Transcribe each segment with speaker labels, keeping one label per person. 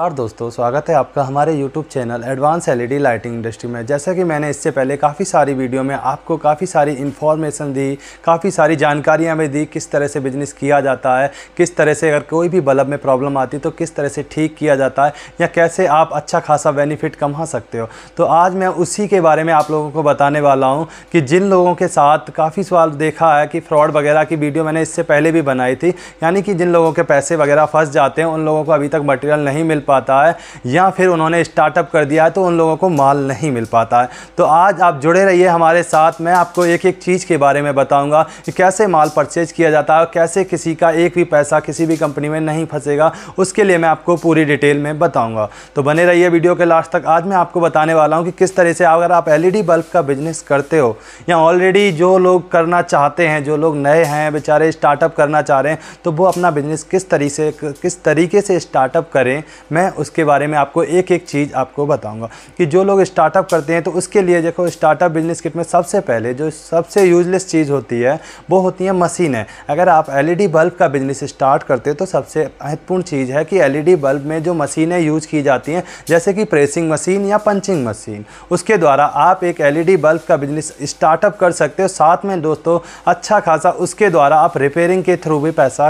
Speaker 1: नमस्कार दोस्तों स्वागत है आपका हमारे YouTube channel advance LED lighting industry में जैसा कि मैंने इससे पहले काफ़ी सारी वीडियो में आपको काफ़ी सारी इन्फॉर्मेशन दी काफ़ी सारी जानकारियां भी दी किस तरह से बिजनेस किया जाता है किस तरह से अगर कोई भी बल्ब में प्रॉब्लम आती तो किस तरह से ठीक किया जाता है या कैसे आप अच्छा खासा बेनिफिट कमा सकते हो तो आज मैं उसी के बारे में आप लोगों को बताने वाला हूँ कि जिन लोगों के साथ काफ़ी सवाल देखा है कि फ्रॉड वगैरह की वीडियो मैंने इससे पहले भी बनाई थी यानी कि जिन लोगों के पैसे वगैरह फंस जाते हैं उन लोगों को अभी तक मटेरियल नहीं मिल पाता है या फिर उन्होंने स्टार्टअप कर दिया है तो उन लोगों को माल नहीं मिल पाता है तो आज आप जुड़े रहिए हमारे साथ मैं आपको एक एक चीज़ के बारे में बताऊँगा कि कैसे माल परचेज किया जाता है कैसे किसी का एक भी पैसा किसी भी कंपनी में नहीं फंसेगा उसके लिए मैं आपको पूरी डिटेल में बताऊँगा तो बने रहिए वीडियो के लास्ट तक आज मैं आपको बताने वाला हूँ कि किस तरह से अगर आप एल बल्ब का बिजनेस करते हो या ऑलरेडी जो लोग करना चाहते हैं जो लोग नए हैं बेचारे स्टार्टअप करना चाह रहे हैं तो वो अपना बिजनेस किस तरीके से किस तरीके से स्टार्टअप करें मैं मैं उसके बारे में आपको एक एक चीज़ आपको बताऊँगा कि जो लोग स्टार्टअप करते हैं तो उसके लिए देखो स्टार्टअप बिजनेस किट में सबसे पहले जो सबसे यूजलेस चीज़ होती है वो होती है मशीनें अगर आप एल बल्ब e का बिजनेस स्टार्ट करते हो तो सबसे महत्वपूर्ण चीज़ है कि एल बल्ब e में जो मशीनें यूज की जाती हैं जैसे कि प्रेसिंग मशीन या पंचिंग मशीन उसके द्वारा आप एक एल बल्ब e का बिजनेस स्टार्टअप कर सकते हो साथ में दोस्तों अच्छा खासा उसके द्वारा आप रिपेयरिंग के थ्रू भी पैसा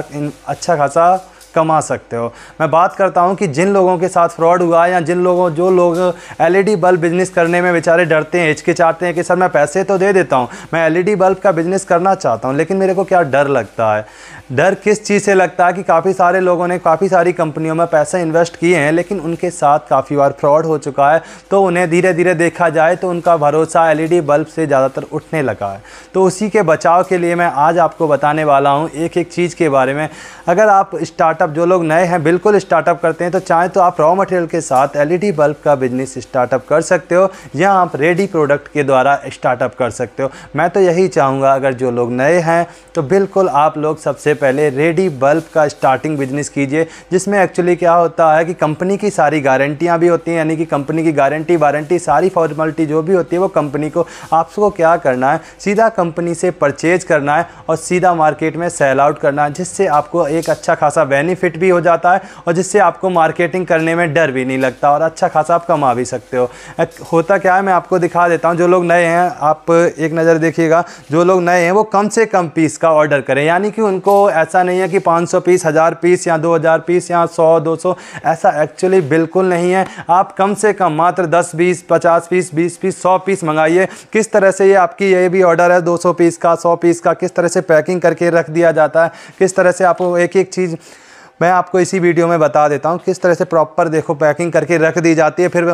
Speaker 1: अच्छा खासा कमा सकते हो मैं बात करता हूँ कि जिन लोगों के साथ फ्रॉड हुआ या जिन लोगों जो लोग एल बल्ब बिजनेस करने में बेचारे डरते हैं हिचकिचाते हैं कि सर मैं पैसे तो दे देता हूँ मैं एल बल्ब e का बिजनेस करना चाहता हूँ लेकिन मेरे को क्या डर लगता है डर किस चीज़ से लगता है कि काफ़ी सारे लोगों ने काफ़ी सारी कंपनियों में पैसे इन्वेस्ट किए हैं लेकिन उनके साथ काफ़ी बार फ्रॉड हो चुका है तो उन्हें धीरे धीरे देखा जाए तो उनका भरोसा एलईडी बल्ब से ज़्यादातर उठने लगा है तो उसी के बचाव के लिए मैं आज आपको बताने वाला हूँ एक एक चीज़ के बारे में अगर आप स्टार्टअप जो लोग नए हैं बिल्कुल स्टार्टअप करते हैं तो चाहे तो आप रॉ मटेरियल के साथ एल बल्ब का बिजनेस स्टार्टअप कर सकते हो या आप रेडी प्रोडक्ट के द्वारा स्टार्टअप कर सकते हो मैं तो यही चाहूँगा अगर जो लोग नए हैं तो बिल्कुल आप लोग सबसे पहले रेडी बल्ब का स्टार्टिंग बिजनेस कीजिए जिसमें एक्चुअली क्या होता है कि कंपनी की सारी गारंटियाँ भी होती हैं यानी कि कंपनी की गारंटी वारंटी सारी फॉर्मेलिटी जो भी होती है वो कंपनी को आपको क्या करना है सीधा कंपनी से परचेज करना है और सीधा मार्केट में सेल आउट करना है जिससे आपको एक अच्छा खासा बेनिफिट भी हो जाता है और जिससे आपको मार्केटिंग करने में डर भी नहीं लगता और अच्छा खासा आप कमा भी सकते हो होता क्या है मैं आपको दिखा देता हूँ जो लोग नए हैं आप एक नज़र देखिएगा जो लोग नए हैं वो कम से कम पीस का ऑर्डर करें यानी कि उनको ऐसा नहीं है कि 500 पीस हज़ार पीस या 2000 पीस या 100 200 ऐसा एक्चुअली बिल्कुल नहीं है आप कम से कम मात्र 10 बीस 50 पीस 20 पीस 100 पीस मंगाइए किस तरह से ये आपकी ये भी ऑर्डर है 200 पीस का 100 पीस का किस तरह से पैकिंग करके रख दिया जाता है किस तरह से आपको एक एक चीज़ मैं आपको इसी वीडियो में बता देता हूँ किस तरह से प्रॉपर देखो पैकिंग करके रख दी जाती है फिर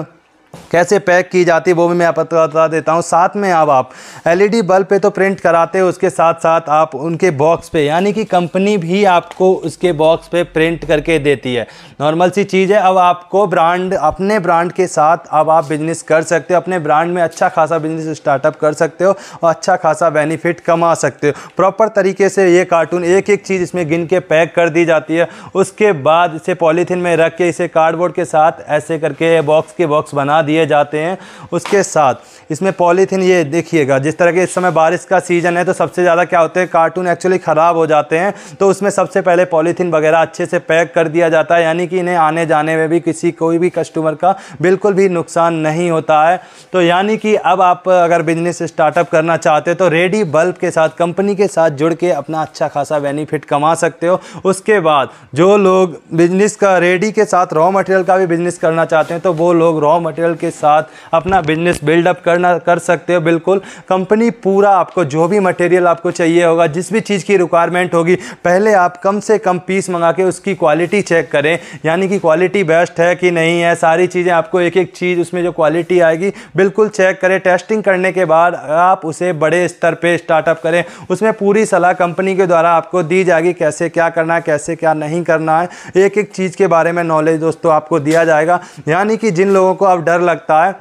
Speaker 1: कैसे पैक की जाती है वो भी मैं आप बता देता हूँ साथ में अब आप एलईडी बल्ब e पे तो प्रिंट कराते हो उसके साथ साथ आप उनके बॉक्स पे यानी कि कंपनी भी आपको उसके बॉक्स पे प्रिंट करके देती है नॉर्मल सी चीज़ है अब आपको ब्रांड अपने ब्रांड के साथ अब आप बिजनेस कर सकते हो अपने ब्रांड में अच्छा खासा बिजनेस स्टार्टअप कर सकते हो और अच्छा खासा बेनिफिट कमा सकते हो प्रॉपर तरीके से ये कार्टून एक एक चीज़ इसमें गिन के पैक कर दी जाती है उसके बाद इसे पॉलीथीन में रख के इसे कार्डबोर्ड के साथ ऐसे करके बॉक्स के बॉक्स बना बना दिए जाते हैं उसके साथ इसमें पॉलीथीन ये देखिएगा जिस तरह के इस समय बारिश का सीज़न है तो सबसे ज़्यादा क्या होते हैं कार्टून एक्चुअली ख़राब हो जाते हैं तो उसमें सबसे पहले पॉलीथीन वगैरह अच्छे से पैक कर दिया जाता है यानी कि इन्हें आने जाने में भी किसी कोई भी कस्टमर का बिल्कुल भी नुकसान नहीं होता है तो यानी कि अब आप अगर बिजनेस स्टार्टअप करना चाहते हो तो रेडी बल्ब के साथ कंपनी के साथ जुड़ के अपना अच्छा खासा बेनिफिट कमा सकते हो उसके बाद जो लोग बिजनेस का रेडी के साथ रॉ मटेरियल का भी बिजनेस करना चाहते हैं तो वो लोग रॉ मटेरियल मटेरियल के साथ अपना बिजनेस बिल्डअप करना कर सकते हो बिल्कुल कंपनी पूरा आपको जो भी मटेरियल आपको चाहिए होगा जिस भी चीज़ की रिक्वायरमेंट होगी पहले आप कम से कम पीस मंगा के उसकी क्वालिटी चेक करें यानी कि क्वालिटी बेस्ट है कि नहीं है सारी चीज़ें आपको एक एक चीज़ उसमें जो क्वालिटी आएगी बिल्कुल चेक करें टेस्टिंग करने के बाद आप उसे बड़े स्तर पर स्टार्टअप करें उसमें पूरी सलाह कंपनी के द्वारा आपको दी जाएगी कैसे क्या करना है कैसे क्या नहीं करना है एक एक चीज़ के बारे में नॉलेज दोस्तों आपको दिया जाएगा यानी कि जिन लोगों को आप डर डर लगता है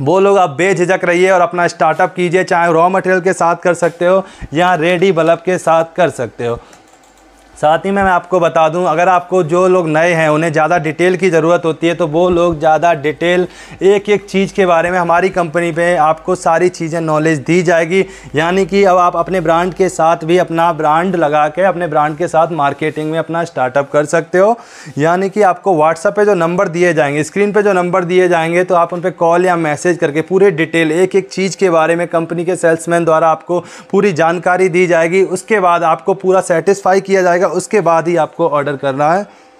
Speaker 1: वो लोग आप बेझिझक रहिए और अपना स्टार्टअप कीजिए चाहे रॉ मटेरियल के साथ कर सकते हो या रेडी बल्ब के साथ कर सकते हो साथ ही में मैं आपको बता दूं अगर आपको जो लोग नए हैं उन्हें ज़्यादा डिटेल की ज़रूरत होती है तो वो लोग ज़्यादा डिटेल एक एक चीज़ के बारे में हमारी कंपनी पे आपको सारी चीज़ें नॉलेज दी जाएगी यानी कि अब आप अपने ब्रांड के साथ भी अपना ब्रांड लगा के अपने ब्रांड के साथ मार्केटिंग में अपना स्टार्टअप कर सकते हो यानी कि आपको व्हाट्सअप पर जो नंबर दिए जाएंगे स्क्रीन पर जो नंबर दिए जाएंगे तो आप उन पर कॉल या मैसेज करके पूरे डिटेल एक एक चीज़ के बारे में कंपनी के सेल्समैन द्वारा आपको पूरी जानकारी दी जाएगी उसके बाद आपको पूरा सेटिस्फाई किया जाएगा जाएगा उसके बाद ही आपको ऑर्डर करना है